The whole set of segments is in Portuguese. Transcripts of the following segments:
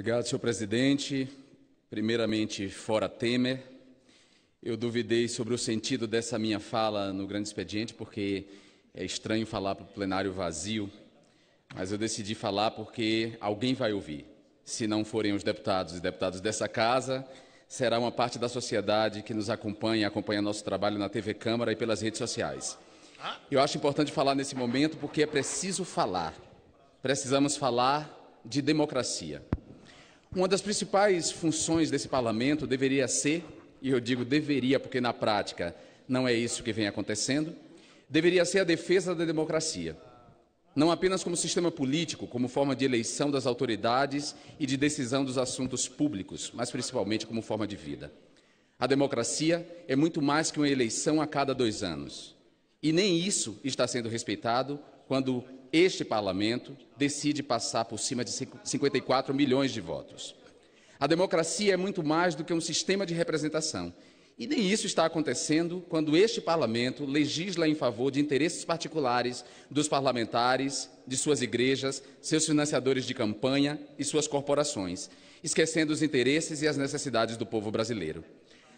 Obrigado, senhor presidente. Primeiramente, fora Temer. Eu duvidei sobre o sentido dessa minha fala no grande expediente, porque é estranho falar para o plenário vazio, mas eu decidi falar porque alguém vai ouvir. Se não forem os deputados e deputadas dessa casa, será uma parte da sociedade que nos acompanha, acompanha nosso trabalho na TV Câmara e pelas redes sociais. Eu acho importante falar nesse momento porque é preciso falar. Precisamos falar de democracia. Uma das principais funções desse parlamento deveria ser, e eu digo deveria porque na prática não é isso que vem acontecendo, deveria ser a defesa da democracia. Não apenas como sistema político, como forma de eleição das autoridades e de decisão dos assuntos públicos, mas principalmente como forma de vida. A democracia é muito mais que uma eleição a cada dois anos. E nem isso está sendo respeitado quando este parlamento decide passar por cima de 54 milhões de votos. A democracia é muito mais do que um sistema de representação. E nem isso está acontecendo quando este parlamento legisla em favor de interesses particulares dos parlamentares, de suas igrejas, seus financiadores de campanha e suas corporações, esquecendo os interesses e as necessidades do povo brasileiro.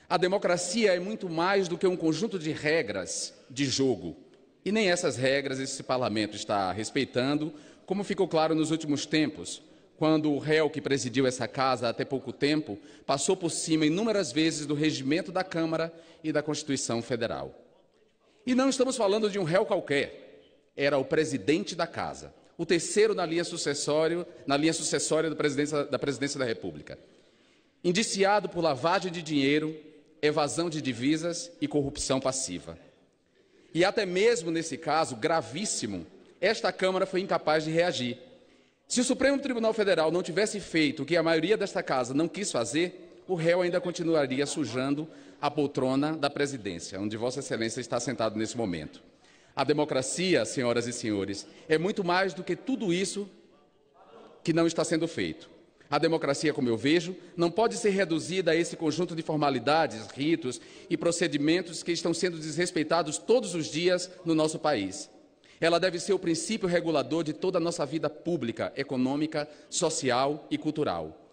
A democracia é muito mais do que um conjunto de regras de jogo e nem essas regras esse parlamento está respeitando, como ficou claro nos últimos tempos, quando o réu que presidiu essa casa até pouco tempo passou por cima inúmeras vezes do regimento da Câmara e da Constituição Federal. E não estamos falando de um réu qualquer, era o presidente da casa, o terceiro na linha, sucessório, na linha sucessória presidência, da presidência da República. Indiciado por lavagem de dinheiro, evasão de divisas e corrupção passiva. E até mesmo nesse caso gravíssimo, esta Câmara foi incapaz de reagir. Se o Supremo Tribunal Federal não tivesse feito o que a maioria desta casa não quis fazer, o réu ainda continuaria sujando a poltrona da presidência, onde Vossa Excelência está sentado nesse momento. A democracia, senhoras e senhores, é muito mais do que tudo isso que não está sendo feito. A democracia, como eu vejo, não pode ser reduzida a esse conjunto de formalidades, ritos e procedimentos que estão sendo desrespeitados todos os dias no nosso país. Ela deve ser o princípio regulador de toda a nossa vida pública, econômica, social e cultural.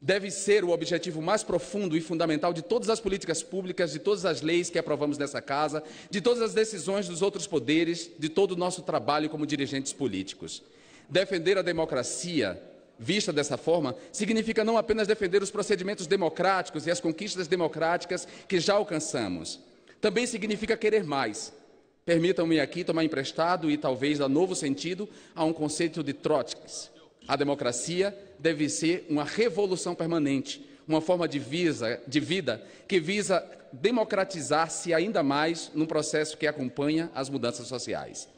Deve ser o objetivo mais profundo e fundamental de todas as políticas públicas, de todas as leis que aprovamos nessa casa, de todas as decisões dos outros poderes, de todo o nosso trabalho como dirigentes políticos. Defender a democracia vista dessa forma, significa não apenas defender os procedimentos democráticos e as conquistas democráticas que já alcançamos, também significa querer mais. Permitam-me aqui tomar emprestado e talvez dar novo sentido a um conceito de Trotsky. A democracia deve ser uma revolução permanente, uma forma de, visa, de vida que visa democratizar-se ainda mais num processo que acompanha as mudanças sociais.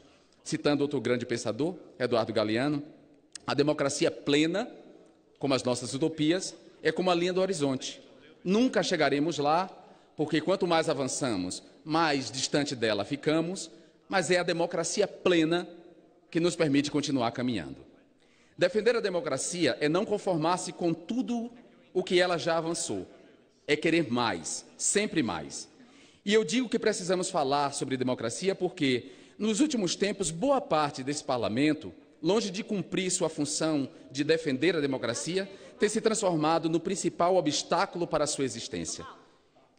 Citando outro grande pensador, Eduardo Galeano, a democracia plena, como as nossas utopias, é como a linha do horizonte. Nunca chegaremos lá, porque quanto mais avançamos, mais distante dela ficamos, mas é a democracia plena que nos permite continuar caminhando. Defender a democracia é não conformar-se com tudo o que ela já avançou, é querer mais, sempre mais. E eu digo que precisamos falar sobre democracia porque, nos últimos tempos, boa parte desse parlamento longe de cumprir sua função de defender a democracia, tem se transformado no principal obstáculo para a sua existência.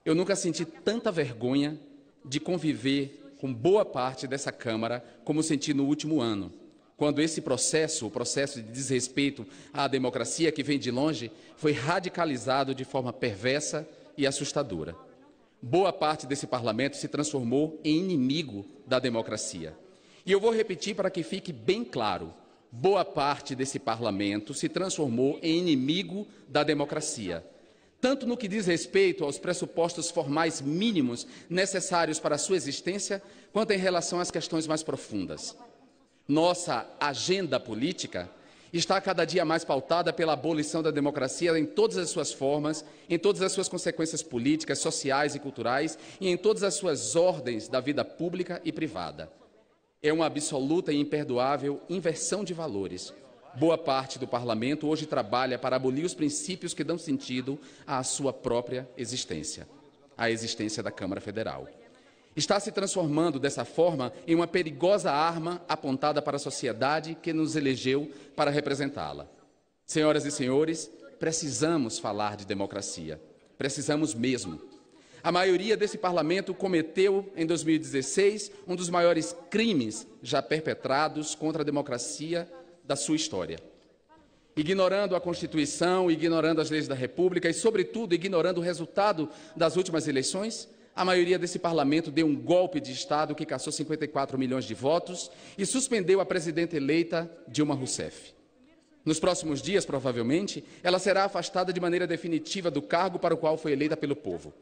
Eu nunca senti tanta vergonha de conviver com boa parte dessa Câmara como senti no último ano, quando esse processo, o processo de desrespeito à democracia que vem de longe, foi radicalizado de forma perversa e assustadora. Boa parte desse parlamento se transformou em inimigo da democracia. E eu vou repetir para que fique bem claro: boa parte desse parlamento se transformou em inimigo da democracia. Tanto no que diz respeito aos pressupostos formais mínimos necessários para a sua existência, quanto em relação às questões mais profundas. Nossa agenda política está cada dia mais pautada pela abolição da democracia em todas as suas formas, em todas as suas consequências políticas, sociais e culturais e em todas as suas ordens da vida pública e privada é uma absoluta e imperdoável inversão de valores. Boa parte do parlamento hoje trabalha para abolir os princípios que dão sentido à sua própria existência, à existência da Câmara Federal. Está se transformando dessa forma em uma perigosa arma apontada para a sociedade que nos elegeu para representá-la. Senhoras e senhores, precisamos falar de democracia. Precisamos mesmo. A maioria desse parlamento cometeu, em 2016, um dos maiores crimes já perpetrados contra a democracia da sua história. Ignorando a Constituição, ignorando as leis da República e, sobretudo, ignorando o resultado das últimas eleições, a maioria desse parlamento deu um golpe de Estado que caçou 54 milhões de votos e suspendeu a presidenta eleita Dilma Rousseff. Nos próximos dias, provavelmente, ela será afastada de maneira definitiva do cargo para o qual foi eleita pelo povo.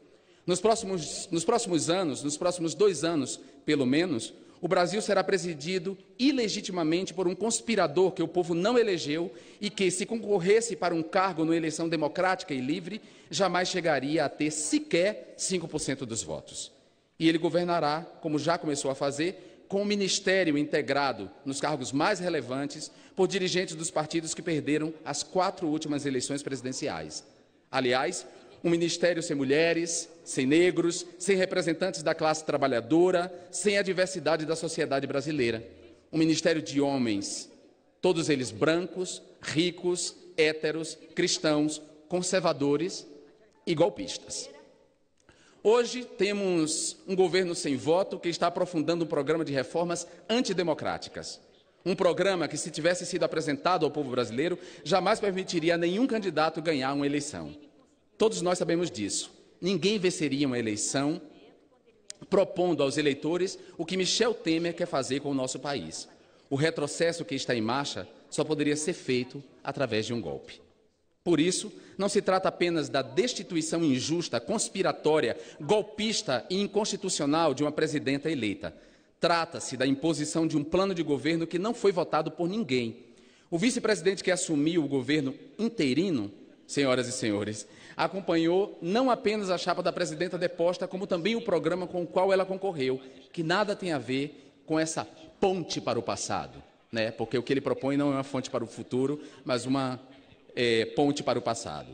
Nos próximos, nos próximos anos, nos próximos dois anos, pelo menos, o Brasil será presidido ilegitimamente por um conspirador que o povo não elegeu e que, se concorresse para um cargo numa eleição democrática e livre, jamais chegaria a ter sequer 5% dos votos. E ele governará, como já começou a fazer, com o um ministério integrado nos cargos mais relevantes por dirigentes dos partidos que perderam as quatro últimas eleições presidenciais. Aliás, um ministério sem mulheres, sem negros, sem representantes da classe trabalhadora, sem a diversidade da sociedade brasileira. Um ministério de homens, todos eles brancos, ricos, héteros, cristãos, conservadores e golpistas. Hoje temos um governo sem voto que está aprofundando um programa de reformas antidemocráticas. Um programa que, se tivesse sido apresentado ao povo brasileiro, jamais permitiria a nenhum candidato ganhar uma eleição. Todos nós sabemos disso. Ninguém venceria uma eleição propondo aos eleitores o que Michel Temer quer fazer com o nosso país. O retrocesso que está em marcha só poderia ser feito através de um golpe. Por isso, não se trata apenas da destituição injusta, conspiratória, golpista e inconstitucional de uma presidenta eleita. Trata-se da imposição de um plano de governo que não foi votado por ninguém. O vice-presidente que assumiu o governo interino, senhoras e senhores, acompanhou não apenas a chapa da presidenta deposta, como também o programa com o qual ela concorreu, que nada tem a ver com essa ponte para o passado, né? porque o que ele propõe não é uma fonte para o futuro, mas uma é, ponte para o passado.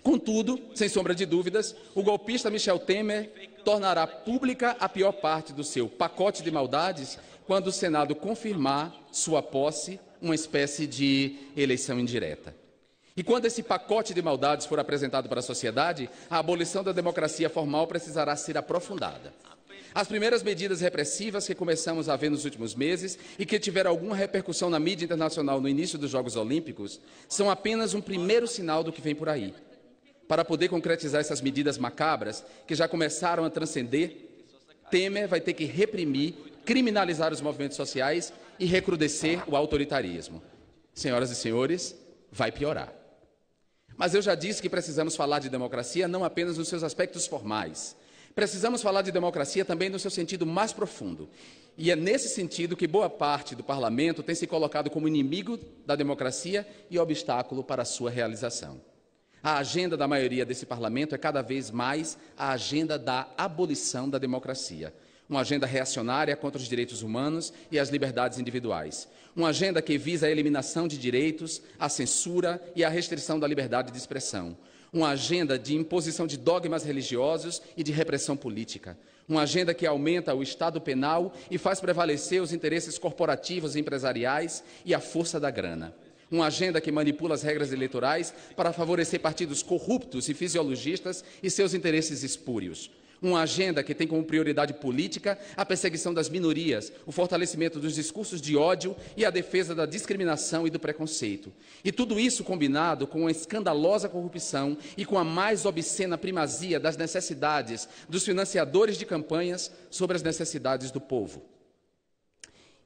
Contudo, sem sombra de dúvidas, o golpista Michel Temer tornará pública a pior parte do seu pacote de maldades quando o Senado confirmar sua posse, uma espécie de eleição indireta. E quando esse pacote de maldades for apresentado para a sociedade, a abolição da democracia formal precisará ser aprofundada. As primeiras medidas repressivas que começamos a ver nos últimos meses e que tiveram alguma repercussão na mídia internacional no início dos Jogos Olímpicos são apenas um primeiro sinal do que vem por aí. Para poder concretizar essas medidas macabras, que já começaram a transcender, Temer vai ter que reprimir, criminalizar os movimentos sociais e recrudescer o autoritarismo. Senhoras e senhores, vai piorar. Mas eu já disse que precisamos falar de democracia não apenas nos seus aspectos formais. Precisamos falar de democracia também no seu sentido mais profundo. E é nesse sentido que boa parte do parlamento tem se colocado como inimigo da democracia e obstáculo para a sua realização. A agenda da maioria desse parlamento é cada vez mais a agenda da abolição da democracia uma agenda reacionária contra os direitos humanos e as liberdades individuais, uma agenda que visa a eliminação de direitos, a censura e a restrição da liberdade de expressão, uma agenda de imposição de dogmas religiosos e de repressão política, uma agenda que aumenta o Estado penal e faz prevalecer os interesses corporativos e empresariais e a força da grana. Uma agenda que manipula as regras eleitorais para favorecer partidos corruptos e fisiologistas e seus interesses espúrios uma agenda que tem como prioridade política a perseguição das minorias, o fortalecimento dos discursos de ódio e a defesa da discriminação e do preconceito. E tudo isso combinado com a escandalosa corrupção e com a mais obscena primazia das necessidades dos financiadores de campanhas sobre as necessidades do povo.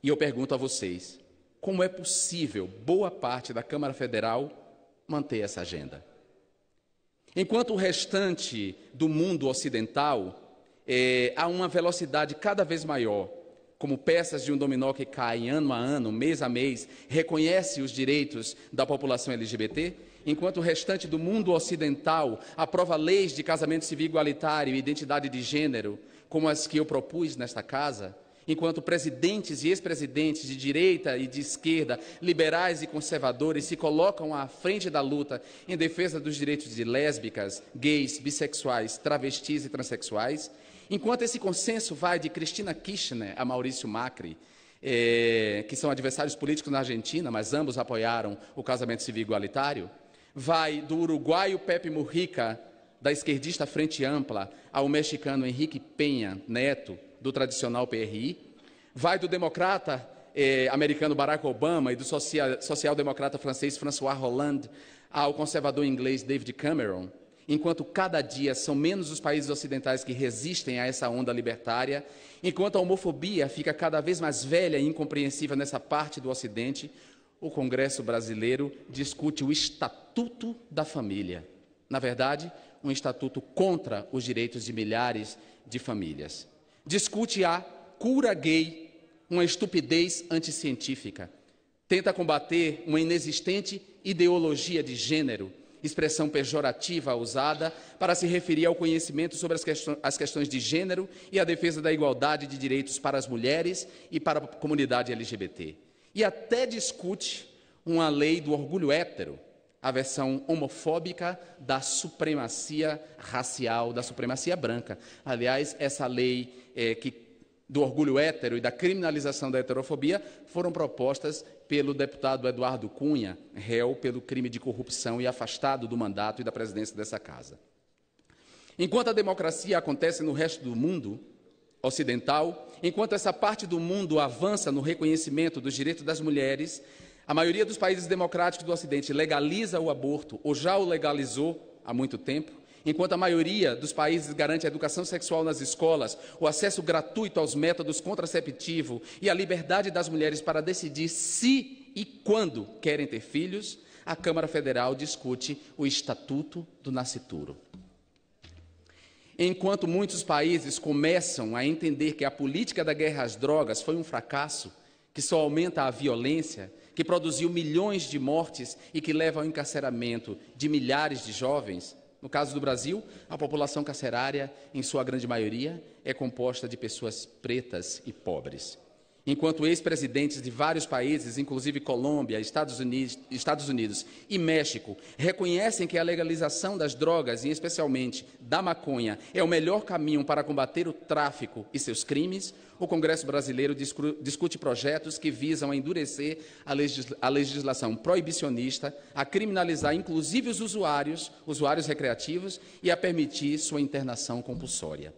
E eu pergunto a vocês: como é possível boa parte da Câmara Federal manter essa agenda? Enquanto o restante do mundo ocidental é, a uma velocidade cada vez maior, como peças de um dominó que caem ano a ano, mês a mês, reconhece os direitos da população LGBT, enquanto o restante do mundo ocidental aprova leis de casamento civil igualitário e identidade de gênero, como as que eu propus nesta casa, enquanto presidentes e ex-presidentes de direita e de esquerda, liberais e conservadores se colocam à frente da luta em defesa dos direitos de lésbicas, gays, bissexuais, travestis e transexuais, enquanto esse consenso vai de Cristina Kirchner a Maurício Macri, eh, que são adversários políticos na Argentina, mas ambos apoiaram o casamento civil igualitário, vai do uruguaio Pepe Mujica, da esquerdista Frente Ampla, ao mexicano Henrique Penha Neto, do tradicional PRI, vai do democrata eh, americano Barack Obama e do social-democrata social francês François Hollande ao conservador inglês David Cameron, enquanto cada dia são menos os países ocidentais que resistem a essa onda libertária, enquanto a homofobia fica cada vez mais velha e incompreensível nessa parte do Ocidente, o Congresso brasileiro discute o Estatuto da Família. Na verdade, um estatuto contra os direitos de milhares de famílias discute a cura gay, uma estupidez anticientífica. Tenta combater uma inexistente ideologia de gênero, expressão pejorativa usada para se referir ao conhecimento sobre as, questões, as questões de gênero e a defesa da igualdade de direitos para as mulheres e para a comunidade LGBT. E até discute uma lei do orgulho hétero, a versão homofóbica da supremacia racial, da supremacia branca. Aliás, essa lei é, que, do orgulho hétero e da criminalização da heterofobia foram propostas pelo deputado Eduardo Cunha, réu pelo crime de corrupção e afastado do mandato e da presidência dessa casa. Enquanto a democracia acontece no resto do mundo ocidental, enquanto essa parte do mundo avança no reconhecimento dos direitos das mulheres, a maioria dos países democráticos do Ocidente legaliza o aborto ou já o legalizou há muito tempo. Enquanto a maioria dos países garante a educação sexual nas escolas, o acesso gratuito aos métodos contraceptivos e a liberdade das mulheres para decidir se e quando querem ter filhos, a Câmara Federal discute o Estatuto do Nascituro. Enquanto muitos países começam a entender que a política da guerra às drogas foi um fracasso, que só aumenta a violência, que produziu milhões de mortes e que leva ao encarceramento de milhares de jovens, no caso do Brasil, a população carcerária, em sua grande maioria, é composta de pessoas pretas e pobres enquanto ex-presidentes de vários países, inclusive Colômbia, Estados Unidos, Estados Unidos, e México, reconhecem que a legalização das drogas, e especialmente da maconha, é o melhor caminho para combater o tráfico e seus crimes, o Congresso brasileiro discute projetos que visam endurecer a, legisla a legislação proibicionista, a criminalizar inclusive os usuários, usuários recreativos, e a permitir sua internação compulsória.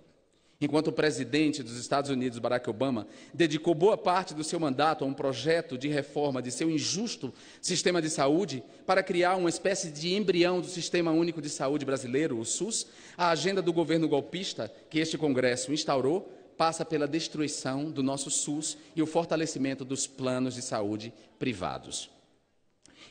Enquanto o presidente dos Estados Unidos, Barack Obama, dedicou boa parte do seu mandato a um projeto de reforma de seu injusto sistema de saúde para criar uma espécie de embrião do Sistema Único de Saúde brasileiro, o SUS, a agenda do governo golpista que este Congresso instaurou passa pela destruição do nosso SUS e o fortalecimento dos planos de saúde privados.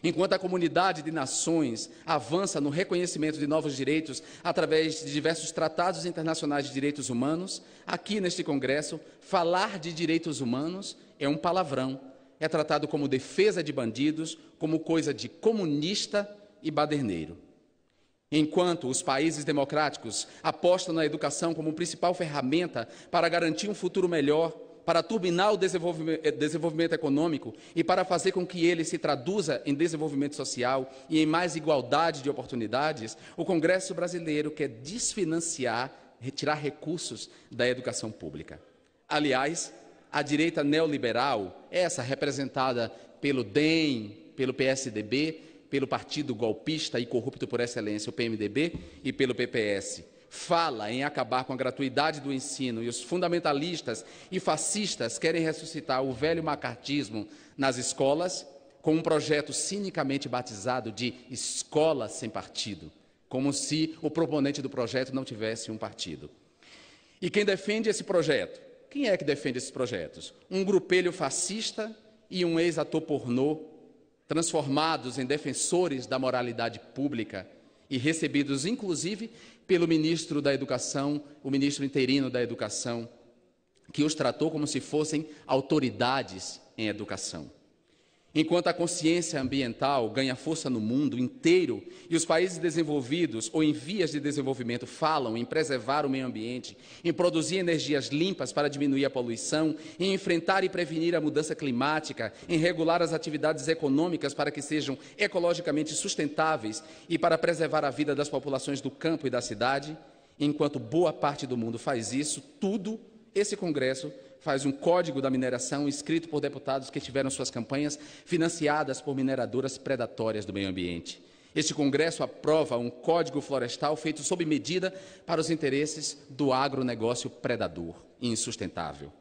Enquanto a comunidade de nações avança no reconhecimento de novos direitos através de diversos tratados internacionais de direitos humanos, aqui neste Congresso, falar de direitos humanos é um palavrão. É tratado como defesa de bandidos, como coisa de comunista e baderneiro. Enquanto os países democráticos apostam na educação como principal ferramenta para garantir um futuro melhor, para turbinar o desenvolvimento, eh, desenvolvimento econômico e para fazer com que ele se traduza em desenvolvimento social e em mais igualdade de oportunidades, o Congresso brasileiro quer desfinanciar, retirar recursos da educação pública. Aliás, a direita neoliberal, é essa representada pelo DEM, pelo PSDB, pelo partido golpista e corrupto por excelência, o PMDB, e pelo PPS fala em acabar com a gratuidade do ensino e os fundamentalistas e fascistas querem ressuscitar o velho macartismo nas escolas com um projeto cinicamente batizado de escola sem partido, como se o proponente do projeto não tivesse um partido. E quem defende esse projeto? Quem é que defende esses projetos? Um grupelho fascista e um ex-ator pornô transformados em defensores da moralidade pública e recebidos inclusive pelo ministro da Educação, o ministro interino da Educação, que os tratou como se fossem autoridades em educação. Enquanto a consciência ambiental ganha força no mundo inteiro e os países desenvolvidos ou em vias de desenvolvimento falam em preservar o meio ambiente, em produzir energias limpas para diminuir a poluição, em enfrentar e prevenir a mudança climática, em regular as atividades econômicas para que sejam ecologicamente sustentáveis e para preservar a vida das populações do campo e da cidade, enquanto boa parte do mundo faz isso, tudo esse Congresso faz um código da mineração escrito por deputados que tiveram suas campanhas financiadas por mineradoras predatórias do meio ambiente. Este Congresso aprova um código florestal feito sob medida para os interesses do agronegócio predador e insustentável.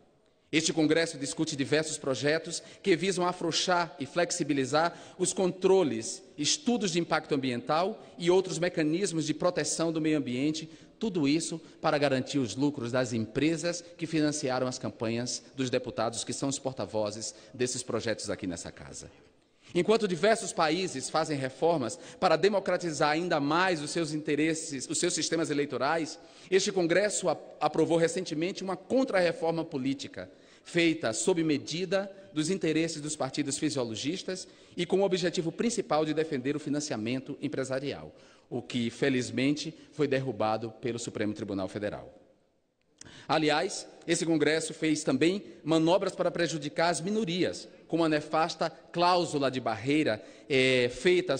Este congresso discute diversos projetos que visam afrouxar e flexibilizar os controles, estudos de impacto ambiental e outros mecanismos de proteção do meio ambiente, tudo isso para garantir os lucros das empresas que financiaram as campanhas dos deputados que são os porta-vozes desses projetos aqui nessa casa. Enquanto diversos países fazem reformas para democratizar ainda mais os seus interesses, os seus sistemas eleitorais, este Congresso aprovou recentemente uma contrarreforma política, feita sob medida dos interesses dos partidos fisiologistas e com o objetivo principal de defender o financiamento empresarial, o que, felizmente, foi derrubado pelo Supremo Tribunal Federal. Aliás, esse Congresso fez também manobras para prejudicar as minorias com uma nefasta cláusula de barreira é, feita,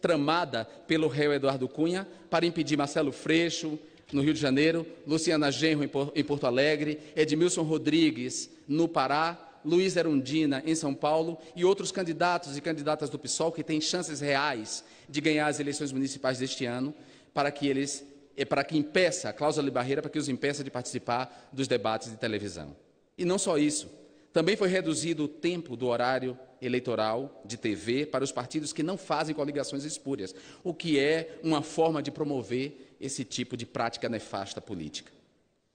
tramada pelo réu Eduardo Cunha para impedir Marcelo Freixo, no Rio de Janeiro, Luciana Genro, em Porto Alegre, Edmilson Rodrigues, no Pará, Luiz Erundina, em São Paulo, e outros candidatos e candidatas do PSOL que têm chances reais de ganhar as eleições municipais deste ano, para que eles, eh, para que impeça, a cláusula de barreira, para que os impeça de participar dos debates de televisão. E não só isso, também foi reduzido o tempo do horário eleitoral de TV para os partidos que não fazem coligações espúrias, o que é uma forma de promover esse tipo de prática nefasta política.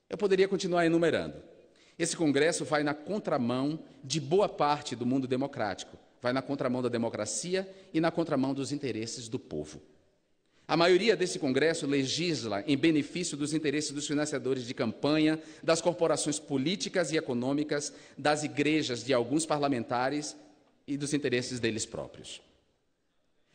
Eu poderia continuar enumerando. Esse Congresso vai na contramão de boa parte do mundo democrático, vai na contramão da democracia e na contramão dos interesses do povo. A maioria desse Congresso legisla em benefício dos interesses dos financiadores de campanha, das corporações políticas e econômicas, das igrejas de alguns parlamentares e dos interesses deles próprios.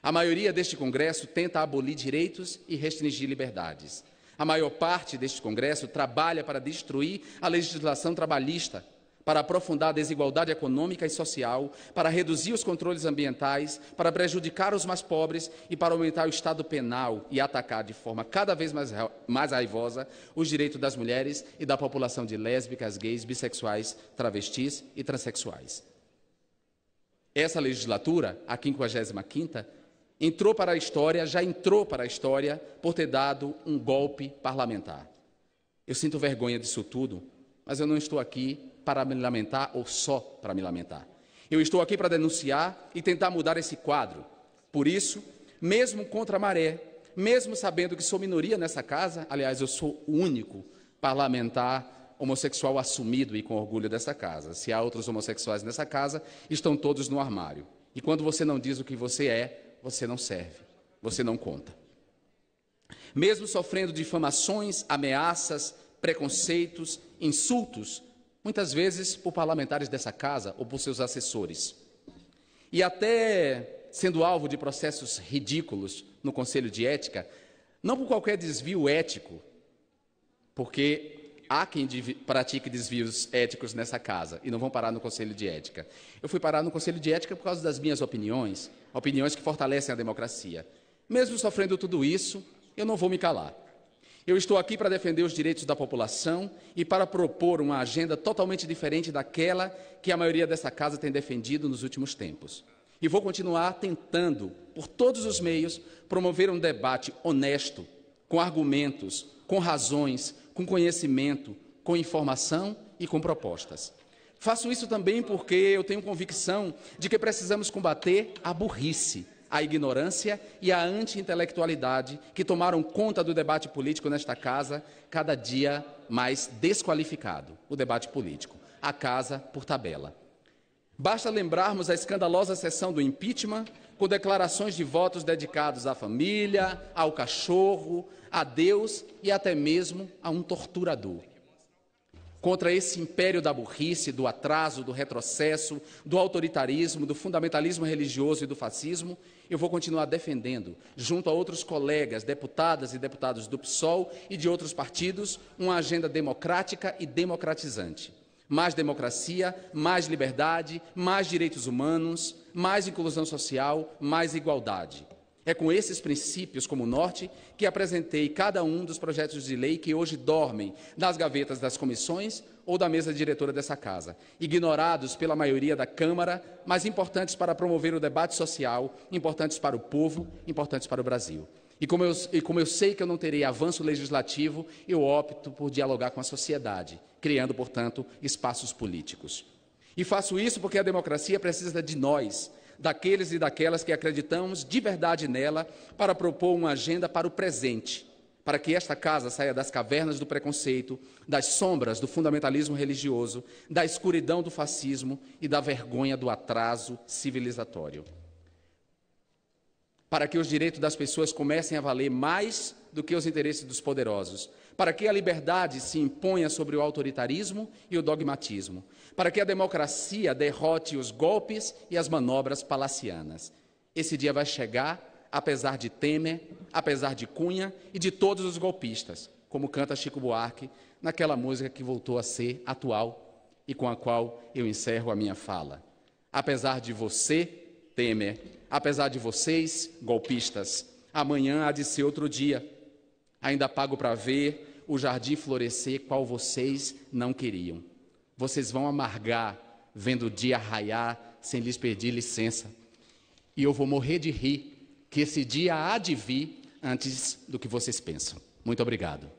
A maioria deste Congresso tenta abolir direitos e restringir liberdades. A maior parte deste Congresso trabalha para destruir a legislação trabalhista, para aprofundar a desigualdade econômica e social, para reduzir os controles ambientais, para prejudicar os mais pobres e para aumentar o Estado penal e atacar de forma cada vez mais, mais raivosa os direitos das mulheres e da população de lésbicas, gays, bissexuais, travestis e transexuais. Essa legislatura, a 55ª, entrou para a história, já entrou para a história por ter dado um golpe parlamentar. Eu sinto vergonha disso tudo, mas eu não estou aqui para me lamentar ou só para me lamentar. Eu estou aqui para denunciar e tentar mudar esse quadro. Por isso, mesmo contra a maré, mesmo sabendo que sou minoria nessa casa, aliás, eu sou o único parlamentar homossexual assumido e com orgulho dessa casa. Se há outros homossexuais nessa casa, estão todos no armário. E quando você não diz o que você é, você não serve, você não conta. Mesmo sofrendo difamações, ameaças, preconceitos, insultos, muitas vezes por parlamentares dessa casa ou por seus assessores, e até sendo alvo de processos ridículos no Conselho de Ética, não por qualquer desvio ético, porque há quem pratique desvios éticos nessa casa e não vão parar no Conselho de Ética. Eu fui parar no Conselho de Ética por causa das minhas opiniões, opiniões que fortalecem a democracia. Mesmo sofrendo tudo isso, eu não vou me calar. Eu estou aqui para defender os direitos da população e para propor uma agenda totalmente diferente daquela que a maioria dessa casa tem defendido nos últimos tempos. E vou continuar tentando, por todos os meios, promover um debate honesto, com argumentos, com razões, com conhecimento, com informação e com propostas. Faço isso também porque eu tenho convicção de que precisamos combater a burrice a ignorância e a anti-intelectualidade que tomaram conta do debate político nesta casa, cada dia mais desqualificado o debate político, a casa por tabela. Basta lembrarmos a escandalosa sessão do impeachment, com declarações de votos dedicados à família, ao cachorro, a Deus e até mesmo a um torturador contra esse império da burrice, do atraso, do retrocesso, do autoritarismo, do fundamentalismo religioso e do fascismo, eu vou continuar defendendo, junto a outros colegas, deputadas e deputados do PSOL e de outros partidos, uma agenda democrática e democratizante. Mais democracia, mais liberdade, mais direitos humanos, mais inclusão social, mais igualdade. É com esses princípios como norte que apresentei cada um dos projetos de lei que hoje dormem nas gavetas das comissões ou da mesa diretora dessa casa, ignorados pela maioria da Câmara, mas importantes para promover o debate social, importantes para o povo, importantes para o Brasil. E como, eu, e como eu sei que eu não terei avanço legislativo, eu opto por dialogar com a sociedade, criando, portanto, espaços políticos. E faço isso porque a democracia precisa de nós, daqueles e daquelas que acreditamos de verdade nela para propor uma agenda para o presente, para que esta casa saia das cavernas do preconceito, das sombras do fundamentalismo religioso, da escuridão do fascismo e da vergonha do atraso civilizatório. Para que os direitos das pessoas comecem a valer mais do que os interesses dos poderosos, para que a liberdade se imponha sobre o autoritarismo e o dogmatismo, para que a democracia derrote os golpes e as manobras palacianas. Esse dia vai chegar, apesar de Temer, apesar de Cunha e de todos os golpistas, como canta Chico Buarque naquela música que voltou a ser atual e com a qual eu encerro a minha fala. Apesar de você, Temer, apesar de vocês, golpistas, amanhã há de ser outro dia. Ainda pago para ver, o jardim florescer qual vocês não queriam. Vocês vão amargar vendo o dia raiar sem lhes pedir licença. E eu vou morrer de rir que esse dia há de vir antes do que vocês pensam. Muito obrigado.